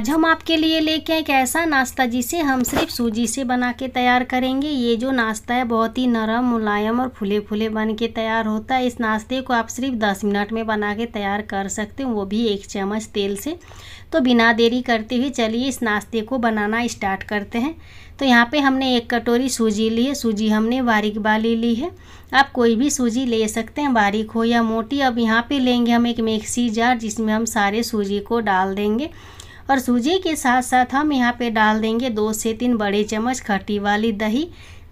आज हम आपके लिए लेके आए एक ऐसा नाश्ता जिसे हम सिर्फ सूजी से बना के तैयार करेंगे ये जो नाश्ता है बहुत ही नरम मुलायम और फूले फूले बन के तैयार होता है इस नाश्ते को आप सिर्फ 10 मिनट में बना के तैयार कर सकते हैं वो भी एक चम्मच तेल से तो बिना देरी करते हुए चलिए इस नाश्ते को बनाना इस्टार्ट करते हैं तो यहाँ पे हमने एक कटोरी सूजी ली है सूजी हमने बारीक बाली ली है आप कोई भी सूजी ले सकते हैं बारीक हो या मोटी अब यहाँ पे लेंगे हम एक मिक्सी जार जिसमें हम सारे सूजी को डाल देंगे और सूजी के साथ साथ हम यहाँ पे डाल देंगे दो से तीन बड़े चम्मच खट्टी वाली दही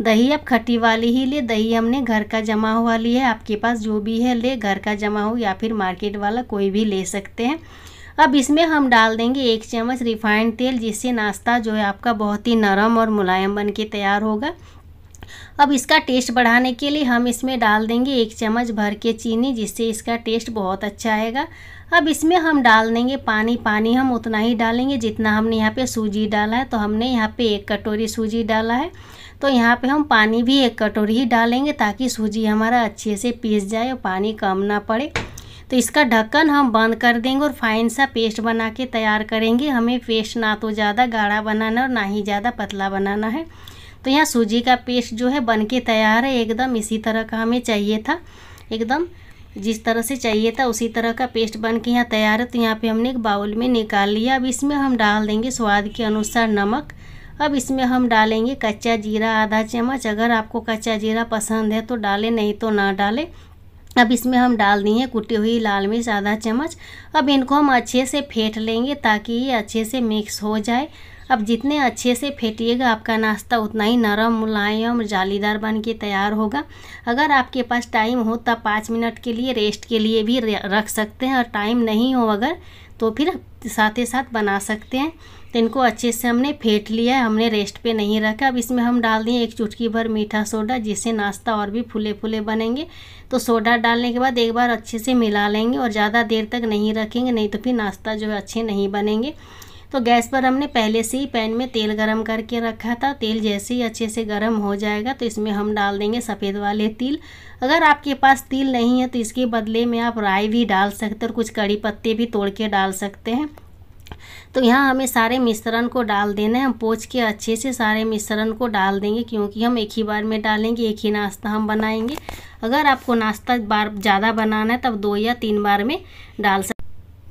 दही अब खट्टी वाली ही ले दही हमने घर का जमा हुआ ली है आपके पास जो भी है ले घर का जमा हो या फिर मार्केट वाला कोई भी ले सकते हैं अब इसमें हम डाल देंगे एक चम्मच रिफाइंड तेल जिससे नाश्ता जो है आपका बहुत ही नरम और मुलायम बन के तैयार होगा अब इसका टेस्ट बढ़ाने के लिए हम इसमें डाल देंगे एक चम्मच भर के चीनी जिससे इसका टेस्ट बहुत अच्छा आएगा अब इसमें हम डाल देंगे पानी पानी हम उतना ही डालेंगे जितना हमने यहाँ पे सूजी डाला है तो हमने यहाँ पे एक कटोरी सूजी डाला है तो यहाँ पे हम पानी भी एक कटोरी ही डालेंगे ताकि सूजी हमारा अच्छे से पीस जाए और पानी कम ना पड़े तो इसका ढक्कन हम बंद कर देंगे और फाइन सा पेस्ट बना के तैयार करेंगे हमें पेस्ट ना तो ज़्यादा गाढ़ा बनाना और ना ही ज़्यादा पतला बनाना है तो यहाँ सूजी का पेस्ट जो है बन के तैयार है एकदम इसी तरह का हमें चाहिए था एकदम जिस तरह से चाहिए था उसी तरह का पेस्ट बन के यहाँ तैयार है तो यहाँ पे हमने एक बाउल में निकाल लिया अब इसमें हम डाल देंगे स्वाद के अनुसार नमक अब इसमें हम डालेंगे कच्चा जीरा आधा चम्मच अगर आपको कच्चा जीरा पसंद है तो डालें नहीं तो ना डालें अब इसमें हम डाल दिए कुटी हुई लाल मिर्च आधा चम्मच अब इनको हम अच्छे से फेंट लेंगे ताकि ये अच्छे से मिक्स हो जाए अब जितने अच्छे से फेंटिएगा आपका नाश्ता उतना ही नरम मुलायम जालीदार बन के तैयार होगा अगर आपके पास टाइम हो तब पाँच मिनट के लिए रेस्ट के लिए भी रख सकते हैं और टाइम नहीं हो अगर तो फिर साथ ही साथ बना सकते हैं तो इनको अच्छे से हमने फेंट लिया है हमने रेस्ट पे नहीं रखा अब इसमें हम डाल दिए एक चुटकी भर मीठा सोडा जिससे नाश्ता और भी फूले फूले बनेंगे तो सोडा डालने के बाद एक बार अच्छे से मिला लेंगे और ज़्यादा देर तक नहीं रखेंगे नहीं तो फिर नाश्ता जो है अच्छे नहीं बनेंगे तो गैस पर हमने पहले से ही पैन में तेल गरम करके रखा था तेल जैसे ही अच्छे से गर्म हो जाएगा तो इसमें हम डाल देंगे सफ़ेद वाले तिल अगर आपके पास तिल नहीं है तो इसके बदले में आप राई भी डाल सकते और कुछ कड़ी पत्ते भी तोड़ के डाल सकते हैं तो यहाँ हमें सारे मिश्रण को डाल देना है हम पोच के अच्छे से सारे मिश्रण को डाल देंगे क्योंकि हम एक ही बार में डालेंगे एक ही नाश्ता हम बनाएंगे अगर आपको नाश्ता बार ज़्यादा बनाना है तब दो या तीन बार में डाल सकते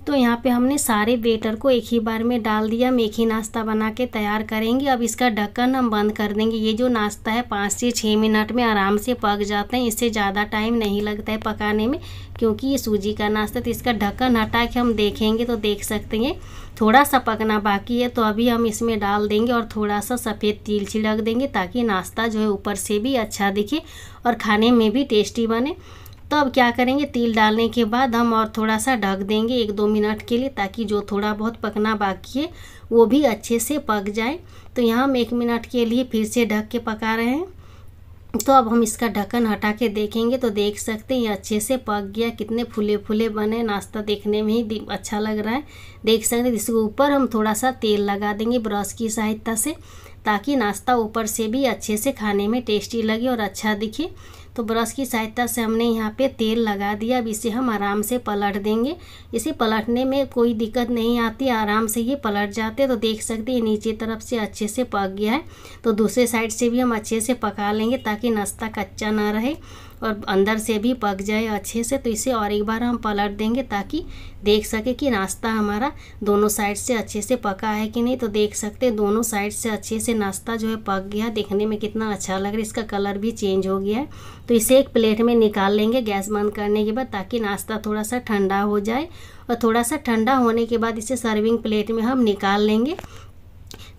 तो यहाँ पे हमने सारे बेटर को एक ही बार में डाल दिया हम एक ही नाश्ता बना के तैयार करेंगे अब इसका ढक्कन हम बंद कर देंगे ये जो नाश्ता है पाँच से छः मिनट में आराम से पक जाते हैं इससे ज़्यादा टाइम नहीं लगता है पकाने में क्योंकि ये सूजी का नाश्ता तो इसका ढक्कन हटा के हम देखेंगे तो देख सकते हैं थोड़ा सा पकना बाकी है तो अभी हम इसमें डाल देंगे और थोड़ा सा सफ़ेद तिल छिड़क देंगे ताकि नाश्ता जो है ऊपर से भी अच्छा दिखे और खाने में भी टेस्टी बने तो अब क्या करेंगे तिल डालने के बाद हम और थोड़ा सा ढक देंगे एक दो मिनट के लिए ताकि जो थोड़ा बहुत पकना बाकी है वो भी अच्छे से पक जाए तो यहाँ हम एक मिनट के लिए फिर से ढक के पका रहे हैं तो अब हम इसका ढक्कन हटा के देखेंगे तो देख सकते हैं ये अच्छे से पक गया कितने फूले फूले बने नाश्ता देखने में ही अच्छा लग रहा है देख सकते हैं इसके ऊपर हम थोड़ा सा तेल लगा देंगे ब्रश की सहायता से ताकि नाश्ता ऊपर से भी अच्छे से खाने में टेस्टी लगे और अच्छा दिखे तो ब्रश की सहायता से हमने यहाँ पे तेल लगा दिया अब इसे हम आराम से पलट देंगे इसे पलटने में कोई दिक्कत नहीं आती आराम से ये पलट जाते तो देख सकते हैं नीचे तरफ से अच्छे से पक गया है तो दूसरे साइड से भी हम अच्छे से पका लेंगे ताकि नाश्ता कच्चा ना रहे और अंदर से भी पक जाए अच्छे से तो इसे और एक बार हम पलट देंगे ताकि देख सके कि नाश्ता हमारा दोनों साइड से अच्छे से पका है कि नहीं तो देख सकते दोनों साइड से अच्छे से नाश्ता जो है पक गया देखने में कितना अच्छा लग रहा है इसका कलर भी चेंज हो गया है तो इसे एक प्लेट में निकाल लेंगे गैस बंद करने के बाद ताकि नाश्ता थोड़ा सा ठंडा हो जाए और थोड़ा सा ठंडा होने के बाद इसे सर्विंग प्लेट में हम निकाल लेंगे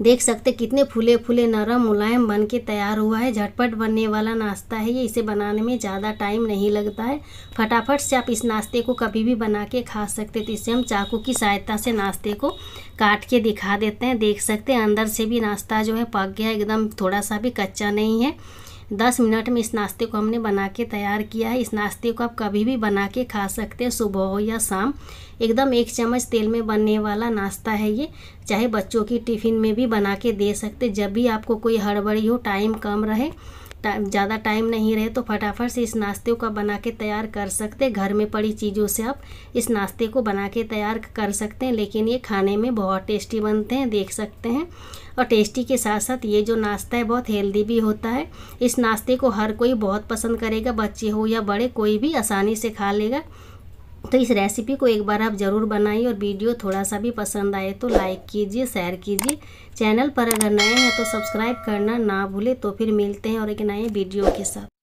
देख सकते कितने फूले फूले नरम मुलायम बन के तैयार हुआ है झटपट बनने वाला नाश्ता है ये इसे बनाने में ज़्यादा टाइम नहीं लगता है फटाफट से आप इस नाश्ते को कभी भी बना के खा सकते तो इसे हम चाकू की सहायता से नाश्ते को काट के दिखा देते हैं देख सकते हैं अंदर से भी नाश्ता जो है पक गया एकदम थोड़ा सा भी कच्चा नहीं है दस मिनट में इस नाश्ते को हमने बना के तैयार किया है इस नाश्ते को आप कभी भी बना के खा सकते हैं सुबह हो या शाम एकदम एक चम्मच तेल में बनने वाला नाश्ता है ये चाहे बच्चों की टिफ़िन में भी बना के दे सकते जब भी आपको कोई हड़बड़ी हो टाइम कम रहे ज़्यादा टाइम नहीं रहे तो फटाफट से इस नाश्ते का बना के तैयार कर सकते घर में पड़ी चीज़ों से आप इस नाश्ते को बना के तैयार कर सकते हैं लेकिन ये खाने में बहुत टेस्टी बनते हैं देख सकते हैं और टेस्टी के साथ साथ ये जो नाश्ता है बहुत हेल्दी भी होता है इस नाश्ते को हर कोई बहुत पसंद करेगा बच्चे हो या बड़े कोई भी आसानी से खा लेगा तो इस रेसिपी को एक बार आप ज़रूर बनाइए और वीडियो थोड़ा सा भी पसंद आए तो लाइक कीजिए शेयर कीजिए चैनल पर अगर नए हैं तो सब्सक्राइब करना ना भूले तो फिर मिलते हैं और एक नए वीडियो के साथ